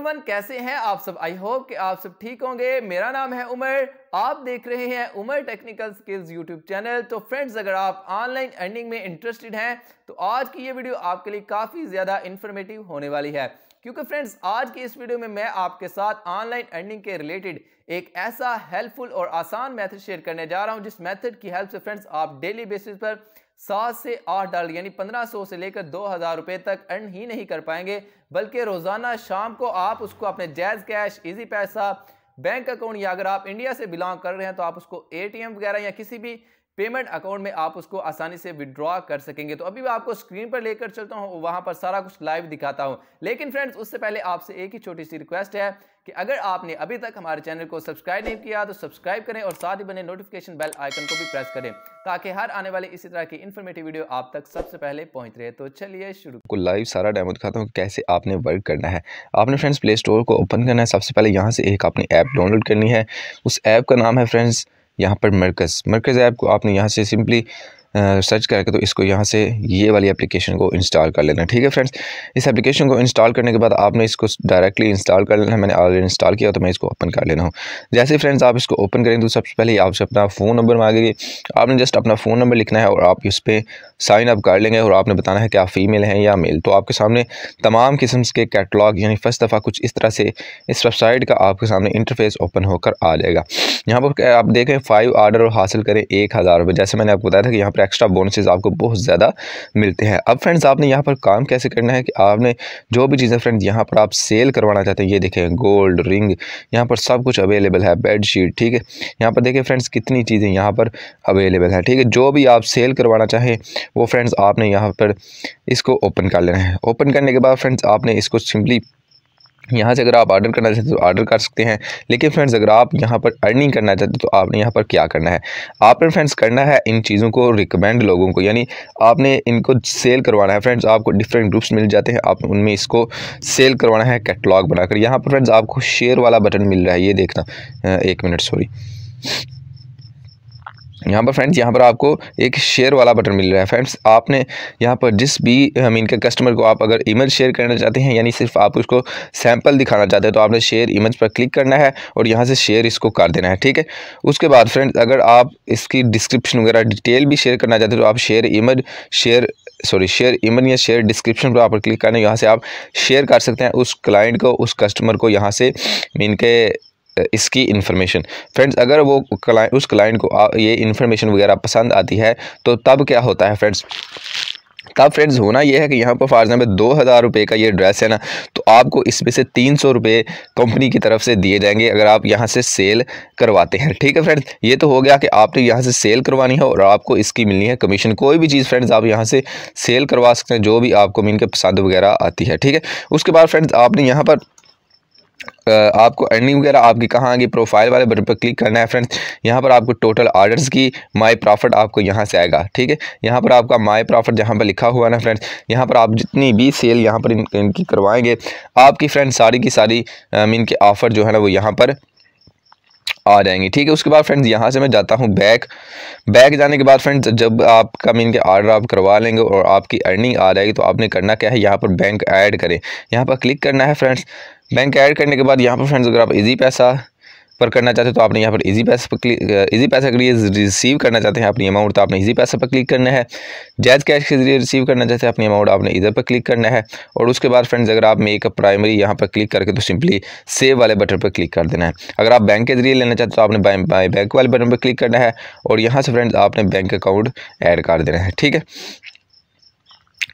everyone कैसे हैं आप सब आई होप कि आप सब ठीक होंगे मेरा नाम है उमर आप देख रहे हैं Umar technical skills YouTube channel तो फ्रेंड्स अगर आप ऑनलाइन अर्निंग में इंटरेस्टेड हैं तो आज की ये वीडियो आपके लिए काफ़ी ज़्यादा इन्फॉर्मेटिव होने वाली है क्योंकि फ्रेंड्स आज की इस वीडियो में मैं आपके साथ ऑनलाइन अर्निंग के रिलेटेड एक ऐसा हेल्पफुल और आसान मेथड शेयर करने जा रहा हूं जिस मेथड की हेल्प से फ्रेंड्स आप डेली बेसिस पर सात से आठ डॉलर यानी पंद्रह सौ से लेकर दो हज़ार रुपये तक अर्न ही नहीं कर पाएंगे बल्कि रोज़ाना शाम को आप उसको अपने Jazz Cash Easypaisa bank account या अगर आप इंडिया से बिलोंग कर रहे हैं तो आप उसको एटीएम वगैरह या किसी भी पेमेंट अकाउंट में आप उसको आसानी से विड्रॉ कर सकेंगे तो अभी मैं आपको स्क्रीन पर लेकर चलता हूँ वहाँ पर सारा कुछ लाइव दिखाता हूँ लेकिन फ्रेंड्स उससे पहले आपसे एक ही छोटी सी रिक्वेस्ट है कि अगर आपने अभी तक हमारे चैनल को सब्सक्राइब नहीं किया तो सब्सक्राइब करें और साथ ही बने नोटिफिकेशन बेल आइकन को भी प्रेस करें ताकि हर आने वाले इसी तरह की इन्फॉर्मेटिव वीडियो आप तक सबसे पहले पहुंच रहे तो चलिए शुरू को लाइव सारा डेमो दिखाता हूँ कैसे आपने वर्क करना है आपने फ्रेंड्स प्ले स्टोर को ओपन करना है सबसे पहले यहाँ से एक आपने ऐप डाउनलोड करनी है उस ऐप का नाम है फ्रेंड्स यहाँ पर मरकज़ मरकज़ ऐप को आपने यहाँ से सिंपली सर्च करके तो इसको यहाँ से ये वाली एप्लीकेशन को इंस्टॉल कर लेना ठीक है फ्रेंड्स इस एप्लीकेशन को इंस्टॉल करने के बाद आपने इसको डायरेक्टली इंस्टॉल कर लेना है मैंने ऑलरेडी इंस्टॉल किया तो मैं इसको ओपन कर लेना हूँ जैसे फ्रेंड्स आप इसको ओपन करेंगे तो सबसे पहले आपसे अपना फ़ोन नंबर मांगेगी आपने जस्ट अपना फ़ोन नंबर लिखना है और आप इस पर साइन अप कर लेंगे और आपने बताना है कि आप फीमेल हैं या मेल तो आपके सामने तमाम किस्म के कैटलाग यानी फर्स्ट दफ़ा कुछ इस तरह से इस वेबसाइट का आपके सामने इंटरफेस ओपन होकर आ जाएगा यहाँ पर आप देखें फाइव आर्डर और हासिल करें एक हज़ार रुपये जैसे मैंने आपको बताया था कि यहाँ पर पर एक्स्ट्रा बोनसेज आपको बहुत ज़्यादा मिलते हैं अब फ्रेंड्स आपने यहाँ पर काम कैसे करना है कि आपने जो भी चीज़ें फ्रेंड्स यहाँ पर आप सेल करवाना चाहते हैं ये देखें गोल्ड रिंग यहाँ पर सब कुछ अवेलेबल है बेड शीट ठीक है यहाँ पर देखें फ्रेंड्स कितनी चीज़ें यहाँ पर अवेलेबल है ठीक है जो भी आप सेल करवाना चाहें वो फ्रेंड्स आपने यहाँ पर इसको ओपन कर लेना है ओपन करने के बाद फ्रेंड्स आपने इसको सिंपली यहाँ से अगर आप ऑर्डर करना चाहते हैं तो ऑर्डर कर सकते हैं लेकिन फ्रेंड्स अगर आप यहाँ पर अर्निंग करना चाहते हैं तो आपने यहाँ पर क्या करना है आपने फ्रेंड्स करना है इन चीज़ों को रिकमेंड लोगों को यानी आपने इनको सेल करवाना है फ्रेंड्स आपको डिफरेंट ग्रुप्स मिल जाते हैं आप उनमें इसको सेल करवाना है कैटलॉग बनाकर यहाँ पर फ्रेंड्स आपको शेयर वाला बटन मिल रहा है ये देखना एक मिनट सॉरी यहाँ पर फ्रेंड्स यहाँ पर आपको एक शेयर वाला बटन मिल रहा है फ्रेंड्स आपने यहाँ पर जिस भी हम इनके कस्टमर को आप अगर इमेज शेयर करना चाहते हैं यानी सिर्फ आप उसको सैंपल दिखाना चाहते हैं तो आपने शेयर इमेज पर क्लिक करना है और यहाँ से शेयर इसको कर देना है ठीक है उसके बाद फ्रेंड्स अगर आप इसकी डिस्क्रिप्शन वगैरह डिटेल भी शेयर करना चाहते हैं तो आप share image share sorry share इमन या शेयर डिस्क्रिप्शन पर आप क्लिक करना है यहाँ से आप शेयर कर सकते हैं उस क्लाइंट को उस कस्टमर को यहाँ से इनके इसकी इन्फॉर्मेशन फ्रेंड्स अगर वो क्लाइंट उस क्लाइंट को ये इन्फॉर्मेशन वगैरह पसंद आती है तो तब क्या होता है फ्रेंड्स तब फ्रेंड्स होना ये है कि यहाँ पर फॉर एग्जाम्पल दो हज़ार रुपये का ये ड्रेस है ना तो आपको इसमें से तीन सौ रुपये कंपनी की तरफ से दिए जाएंगे अगर आप यहाँ से सेल करवाते हैं ठीक है फ्रेंड्स ये तो हो गया कि आपने यहाँ से सेल करवानी है और आपको इसकी मिलनी है कमीशन कोई भी चीज़ फ्रेंड्स आप यहाँ से सेल करवा सकते हैं जो भी आपको मीन के पसंद वगैरह आती है ठीक है उसके बाद फ्रेंड्स आपने यहाँ पर आपको अर्निंग वगैरह आपकी कहाँ आगे प्रोफाइल वाले बटन पर क्लिक करना है फ्रेंड्स यहाँ पर आपको टोटल आर्डर्स की माई प्रॉफिट आपको यहाँ से आएगा ठीक है यहाँ पर आपका माई प्रॉफिट जहाँ पर लिखा हुआ ना फ्रेंड्स यहाँ पर आप जितनी भी सेल यहाँ पर इन, इनकी करवाएंगे आपकी फ्रेंड सारी की सारी मीन के ऑफ़र जो है ना वो यहाँ पर आ जाएंगी ठीक है उसके बाद फ्रेंड्स यहाँ से मैं जाता हूँ बैक बैक जाने के बाद फ्रेंड्स जब आपका मीन के आर्डर आप करवा लेंगे और आपकी अर्निंग आ जाएगी तो आपने करना क्या है यहाँ पर बैंक ऐड करें यहाँ पर क्लिक करना है फ्रेंड्स बैंक ऐड करने के बाद यहाँ पर फ्रेंड्स अगर आप इजी पैसा पर करना चाहते हो तो आपने यहाँ पर इजी पैसे पर क्लिक ईजी पैसे के लिए रिसीव करना चाहते हैं अपनी अमाउंट तो आपने इजी पैसे पर क्लिक करना है जैज़ कैश के जरिए रिसीव करना चाहते हैं अपनी अमाउंट आपने इधर पर क्लिक करना है और उसके बाद फ्रेंड्स अगर आप मेकअप प्राइमरी यहाँ पर क्लिक करके तो सिंपली सेव वाले बटन पर क्लिक कर देना है अगर आप बैंक के जरिए लेना चाहते हो तो आपने बाई बैंक वाले बटन पर क्लिक करना है और यहाँ से फ्रेंड्स आपने बैंक अकाउंट ऐड कर देना है ठीक है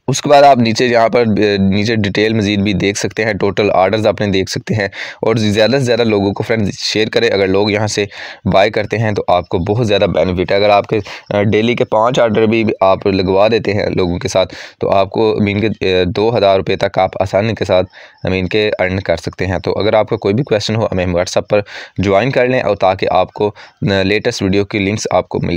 उसके बाद आप नीचे यहाँ पर नीचे डिटेल मज़ीद भी देख सकते हैं टोटल आर्डर्स आपने देख सकते हैं और ज़्यादा से ज़्यादा लोगों को फ्रेंड शेयर करें अगर लोग यहाँ से बाय करते हैं तो आपको बहुत ज़्यादा बेनिफिट है अगर आपके डेली के पाँच आर्डर भी आप लगवा देते हैं लोगों के साथ तो आपको मीन के दो हज़ार रुपये तक आप आसानी के साथ मीन के अर्न कर सकते हैं तो अगर आपका कोई भी क्वेश्चन हो हमें व्हाट्सअप पर ज्वाइन कर लें और ताकि आपको लेटेस्ट वीडियो की लिंक्स आपको मिल